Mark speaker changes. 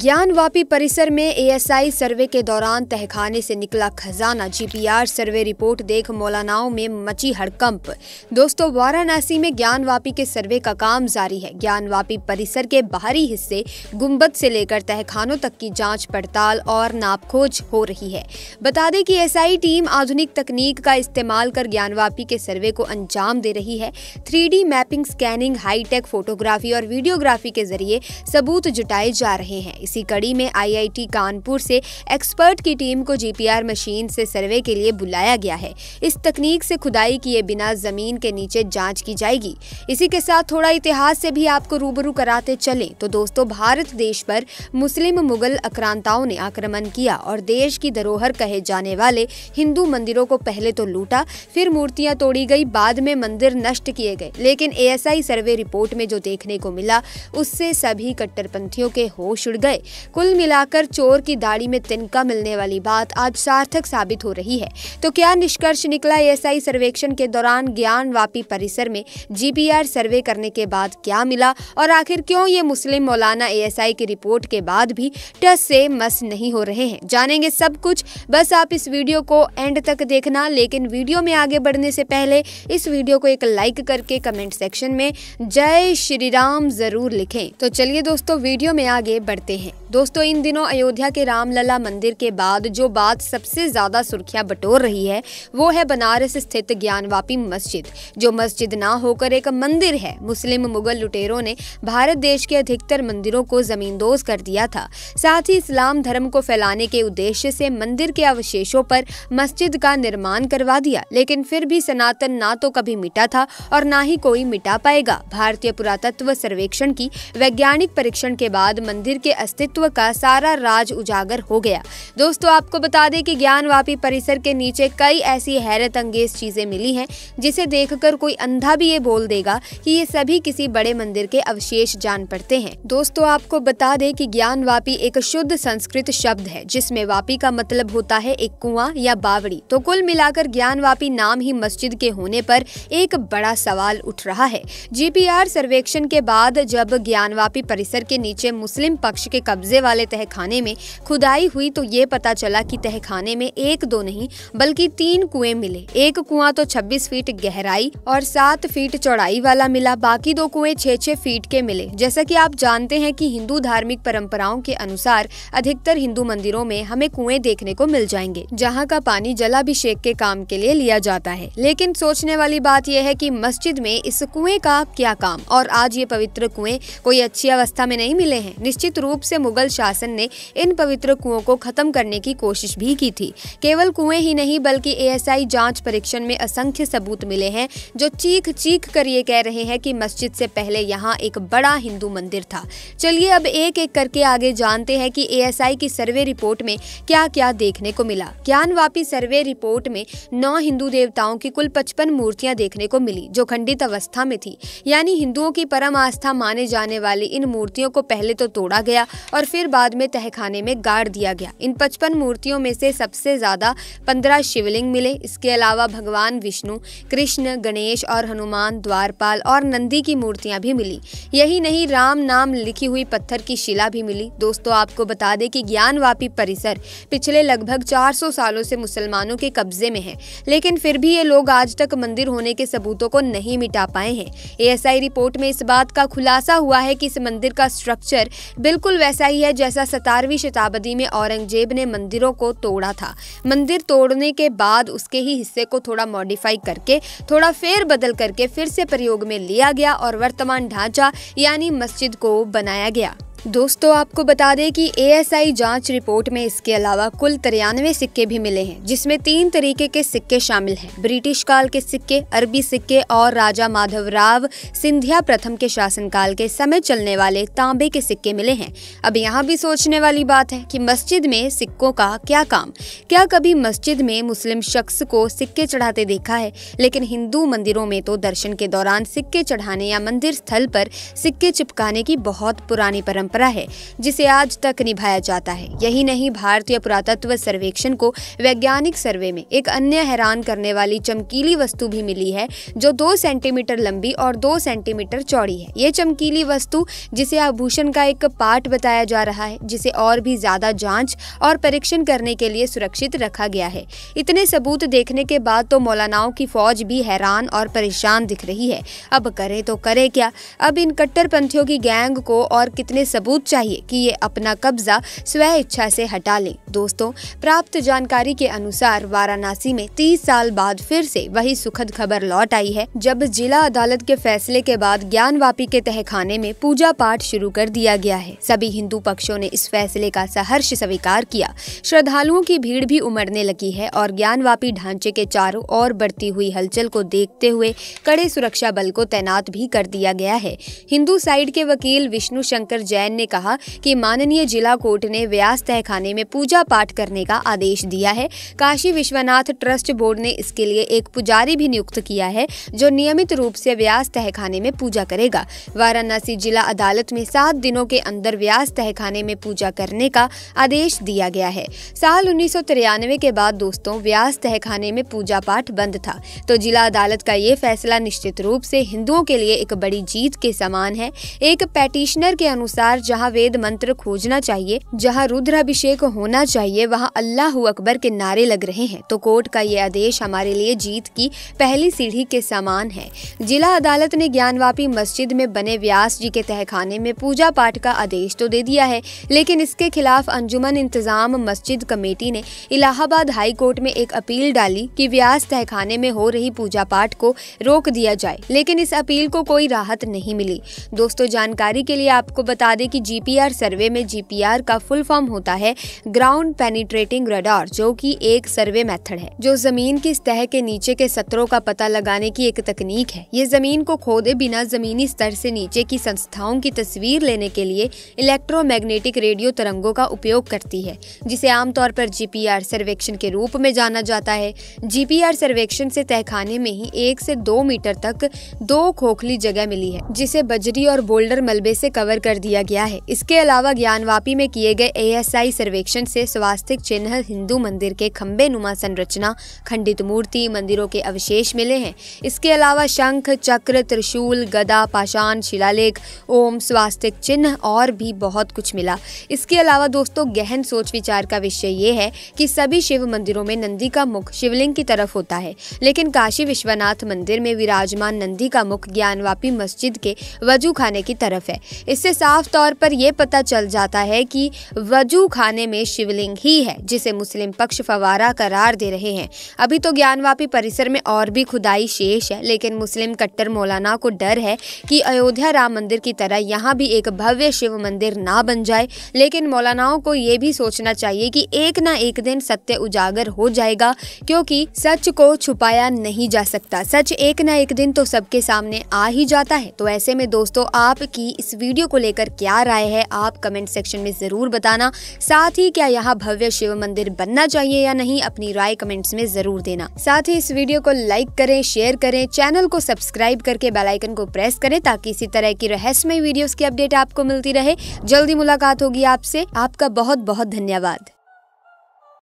Speaker 1: ज्ञानवापी परिसर में एएसआई सर्वे के दौरान तहखाने से निकला खजाना जीपीआर सर्वे रिपोर्ट देख मौलानाओं में मची हड़कंप दोस्तों वाराणसी में ज्ञानवापी के सर्वे का काम जारी है ज्ञानवापी परिसर के बाहरी हिस्से गुंबद से लेकर तहखानों तक की जांच पड़ताल और नापखोज हो रही है बता दें कि एस टीम आधुनिक तकनीक का इस्तेमाल कर ज्ञानवापी के सर्वे को अंजाम दे रही है three mapping scanning high tech photography और वीडियोग्राफी के जरिए सबूत जुटाए जा रहे हैं इसी कड़ी में आईआईटी कानपुर से एक्सपर्ट की टीम को जीपीआर मशीन से सर्वे के लिए बुलाया गया है इस तकनीक से खुदाई किए बिना जमीन के नीचे जांच की जाएगी इसी के साथ थोड़ा इतिहास से भी आपको रूबरू कराते चले तो दोस्तों भारत देश पर मुस्लिम मुगल आक्रांताओं ने आक्रमण किया और देश की धरोहर कहे जाने वाले हिंदू मंदिरों को पहले तो लूटा फिर मूर्तियां तोड़ी गई बाद में मंदिर नष्ट किए गए लेकिन ए सर्वे रिपोर्ट में जो देखने को मिला उससे सभी कट्टरपंथियों के होश उड़ गए कुल मिलाकर चोर की दाढ़ी में तिनका मिलने वाली बात आज सार्थक साबित हो रही है तो क्या निष्कर्ष निकला एएसआई सर्वेक्षण के दौरान वापी परिसर में जीपीआर सर्वे करने के बाद क्या मिला और आखिर क्यों ये मुस्लिम मौलाना ए की रिपोर्ट के बाद भी टस से मस नहीं हो रहे हैं जानेंगे सब कुछ बस आप इस वीडियो को एंड तक देखना लेकिन वीडियो में आगे बढ़ने से पहले इस वीडियो को एक लाइक करके कमेंट सेक्शन में जय श्री राम जरूर लिखें तो चलिए दोस्तों वीडियो में आगे बढ़ते सकते हैं दोस्तों इन दिनों अयोध्या के रामलला मंदिर के बाद जो बात सबसे ज्यादा सुर्खियां बटोर रही है वो है बनारस स्थित ज्ञानवापी मस्जिद जो मस्जिद ना होकर एक मंदिर है मुस्लिम मुगल लुटेरों ने भारत देश के अधिकतर मंदिरों को जमींदोज कर दिया था साथ ही इस्लाम धर्म को फैलाने के उद्देश्य से मंदिर के अवशेषों पर मस्जिद का निर्माण करवा दिया लेकिन फिर भी सनातन ना तो कभी मिटा था और ना ही कोई मिटा पाएगा भारतीय पुरातत्व सर्वेक्षण की वैज्ञानिक परीक्षण के बाद मंदिर के अस्तित्व का सारा राज उजागर हो गया दोस्तों आपको बता दें कि ज्ञानवापी परिसर के नीचे कई ऐसी हैरत अंगेज चीज़ें मिली हैं जिसे देखकर कोई अंधा भी ये बोल देगा कि ये सभी किसी बड़े मंदिर के अवशेष जान पड़ते हैं दोस्तों आपको बता दें कि ज्ञान एक शुद्ध संस्कृत शब्द है जिसमें वापी का मतलब होता है एक कुआं या बावड़ी तो कुल मिलाकर ज्ञानवापी नाम ही मस्जिद के होने पर एक बड़ा सवाल उठ रहा है जीपीआर सर्वेक्षण के बाद जब ज्ञानवापी परिसर के नीचे मुस्लिम पक्ष के कब्जे वाले तहखाने में खुदाई हुई तो ये पता चला कि तहखाने में एक दो नहीं बल्कि तीन कुएं मिले एक कुआं तो 26 फीट गहराई और 7 फीट चौड़ाई वाला मिला बाकी दो कुएं छह छह फीट के मिले जैसा कि आप जानते हैं कि हिंदू धार्मिक परंपराओं के अनुसार अधिकतर हिंदू मंदिरों में हमें कुएं देखने को मिल जाएंगे जहाँ का पानी जलाभिषेक के काम के लिए लिया जाता है लेकिन सोचने वाली बात यह है की मस्जिद में इस कुएं का क्या काम और आज ये पवित्र कुएं कोई अच्छी अवस्था में नहीं मिले हैं निश्चित रूप रूप से मुगल शासन ने इन पवित्र कुओं को खत्म करने की कोशिश भी की थी केवल कुएं ही नहीं बल्कि एएसआई जांच परीक्षण में असंख्य सबूत मिले हैं जो चीख चीख कर ये कह रहे हैं कि मस्जिद से पहले यहाँ एक बड़ा हिंदू मंदिर था चलिए अब एक एक करके आगे जानते हैं कि एएसआई की सर्वे रिपोर्ट में क्या क्या देखने को मिला ज्ञान सर्वे रिपोर्ट में नौ हिंदू देवताओं की कुल पचपन मूर्तियां देखने को मिली जो खंडित अवस्था में थी यानी हिंदुओं की परम आस्था माने जाने वाली इन मूर्तियों को पहले तो तोड़ा गया और फिर बाद में तहखाने में गाड़ दिया गया इन पचपन मूर्तियों में से सबसे ज़्यादा पंद्रह शिवलिंग मिले इसके अलावा भगवान विष्णु कृष्ण गणेश और हनुमान द्वारपाल और नंदी की मूर्तियां भी मिली यही नहीं राम नाम लिखी हुई पत्थर की शिला भी मिली दोस्तों आपको बता दें कि ज्ञान परिसर पिछले लगभग 400 सालों से मुसलमानों के कब्जे में है लेकिन फिर भी ये लोग आज तक मंदिर होने के सबूतों को नहीं मिटा पाए हैं एएसआई रिपोर्ट में इस बात का खुलासा हुआ है कि इस मंदिर का स्ट्रक्चर बिल्कुल वैसा ही है जैसा सतारवी शताब्दी में औरंगजेब ने मंदिरों को तोड़ा था मंदिर तोड़ने के बाद उसके ही हिस्से को थोड़ा मॉडिफाई करके थोड़ा फेर बदल करके फिर से प्रयोग में लिया गया और वर्तमान ढांचा यानी मस्जिद को बनाया गया दोस्तों आपको बता दें कि एएसआई जांच रिपोर्ट में इसके अलावा कुल तिरानवे सिक्के भी मिले हैं जिसमें तीन तरीके के सिक्के शामिल हैं ब्रिटिश काल के सिक्के अरबी सिक्के और राजा माधवराव सिंधिया प्रथम के शासनकाल के समय चलने वाले तांबे के सिक्के मिले हैं अब यहाँ भी सोचने वाली बात है कि मस्जिद में सिक्कों का क्या काम क्या कभी मस्जिद में मुस्लिम शख्स को सिक्के चढ़ाते देखा है लेकिन हिंदू मंदिरों में तो दर्शन के दौरान सिक्के चढ़ाने या मंदिर स्थल पर सिक्के चिपकाने की बहुत पुरानी परम्परा परंपरा है जिसे आज तक निभाया जाता है यही नहीं भारतीय पुरातत्व सर्वेक्षण को वैज्ञानिक सर्वे में एक अन्य हैरान करने वाली चमकीली वस्तु भी मिली है जो दो सेंटीमीटर लंबी और दो सेंटीमीटर चौड़ी है ये चमकीली वस्तु जिसे आभूषण का एक पार्ट बताया जा रहा है जिसे और भी ज्यादा जाँच और परीक्षण करने के लिए सुरक्षित रखा गया है इतने सबूत देखने के बाद तो मौलानाओं की फौज भी हैरान और परेशान दिख रही है अब करे तो करे क्या अब इन कट्टरपंथियों की गैंग को और कितने सब सबूत चाहिए कि ये अपना कब्जा स्व इच्छा से हटा लें दोस्तों प्राप्त जानकारी के अनुसार वाराणसी में तीस साल बाद फिर से वही सुखद खबर लौट आई है जब जिला अदालत के फैसले के बाद ज्ञान के तहखाने में पूजा पाठ शुरू कर दिया गया है सभी हिंदू पक्षों ने इस फैसले का सहर्ष स्वीकार किया श्रद्धालुओं की भीड़ भी उमड़ने लगी है और ज्ञान ढांचे के चारों ओर बढ़ती हुई हलचल को देखते हुए कड़े सुरक्षा बल को तैनात भी कर दिया गया है हिंदू साइड के वकील विष्णु शंकर जैन जैन ने कहा कि माननीय जिला कोर्ट ने व्यास तहखाने में पूजा पाठ करने का आदेश दिया है काशी विश्वनाथ ट्रस्ट बोर्ड ने इसके लिए एक पुजारी भी नियुक्त किया है जो नियमित रूप से व्यास तहखाने में पूजा करेगा वाराणसी जिला अदालत में सात दिनों के अंदर व्यास तहखाने में पूजा करने का आदेश दिया गया है साल उन्नीस के बाद दोस्तों व्यास तहखाने में पूजा पाठ बंद था तो जिला अदालत का ये फैसला निश्चित रूप से हिंदुओं के लिए एक बड़ी जीत के समान है एक पेटिशनर के अनुसार जहाँ वेद मंत्र खोजना चाहिए जहाँ रुद्राभिषेक होना चाहिए वहाँ अल्लाह अकबर के नारे लग रहे हैं तो कोर्ट का ये आदेश हमारे लिए जीत की पहली सीढ़ी के समान है जिला अदालत ने ज्ञानवापी मस्जिद में बने व्यास जी के तहखाने में पूजा पाठ का आदेश तो दे दिया है लेकिन इसके खिलाफ अंजुमन इंतजाम मस्जिद कमेटी ने इलाहाबाद हाई कोर्ट में एक अपील डाली कि व्यास तहखाने में हो रही पूजा पाठ को रोक दिया जाए लेकिन इस अपील को कोई राहत नहीं मिली दोस्तों जानकारी के लिए आपको बता दें दें कि जीपीआर सर्वे में जीपीआर का फुल फॉर्म होता है ग्राउंड पेनिट्रेटिंग रडार जो कि एक सर्वे मेथड है जो जमीन की सतह के नीचे के सत्रों का पता लगाने की एक तकनीक है ये जमीन को खोदे बिना जमीनी स्तर से नीचे की संस्थाओं की तस्वीर लेने के लिए इलेक्ट्रोमैग्नेटिक रेडियो तरंगों का उपयोग करती है जिसे आमतौर पर जीपीआर सर्वेक्षण के रूप में जाना जाता है जीपीआर सर्वेक्षण से तहखाने में ही एक से दो मीटर तक दो खोखली जगह मिली है जिसे बजरी और बोल्डर मलबे से कवर कर दिया गया गया है इसके अलावा ज्ञानवापी में किए गए एएसआई सर्वेक्षण से स्वास्थ्य चिन्ह हिंदू मंदिर के खम्बे नुमा संरचना खंडित मूर्ति मंदिरों के अवशेष मिले हैं इसके अलावा शंख चक्र त्रिशूल गदा पाषाण शिलालेख ओम स्वास्तिक चिन्ह और भी बहुत कुछ मिला इसके अलावा दोस्तों गहन सोच विचार का विषय ये है कि सभी शिव मंदिरों में नंदी का मुख शिवलिंग की तरफ होता है लेकिन काशी विश्वनाथ मंदिर में विराजमान नंदी का मुख ज्ञानवापी मस्जिद के वजू खाने की तरफ है इससे साफ तौर तौर पर यह पता चल जाता है कि वजू खाने में शिवलिंग ही है जिसे मुस्लिम पक्ष फवारा करार दे रहे हैं अभी तो ज्ञानवापी परिसर में और भी खुदाई शेष है लेकिन मुस्लिम कट्टर मौलाना को डर है कि अयोध्या राम मंदिर की तरह यहाँ भी एक भव्य शिव मंदिर ना बन जाए लेकिन मौलानाओं को ये भी सोचना चाहिए कि एक ना एक दिन सत्य उजागर हो जाएगा क्योंकि सच को छुपाया नहीं जा सकता सच एक ना एक दिन तो सबके सामने आ ही जाता है तो ऐसे में दोस्तों आपकी इस वीडियो को लेकर क्या क्या राय है आप कमेंट सेक्शन में ज़रूर बताना साथ ही क्या यहाँ भव्य शिव मंदिर बनना चाहिए या नहीं अपनी राय कमेंट्स में ज़रूर देना साथ ही इस वीडियो को लाइक करें शेयर करें चैनल को सब्सक्राइब करके बेलाइकन को प्रेस करें ताकि इसी तरह की रहस्यमय वीडियोज़ की अपडेट आपको मिलती रहे जल्दी मुलाकात होगी आपसे आपका बहुत बहुत धन्यवाद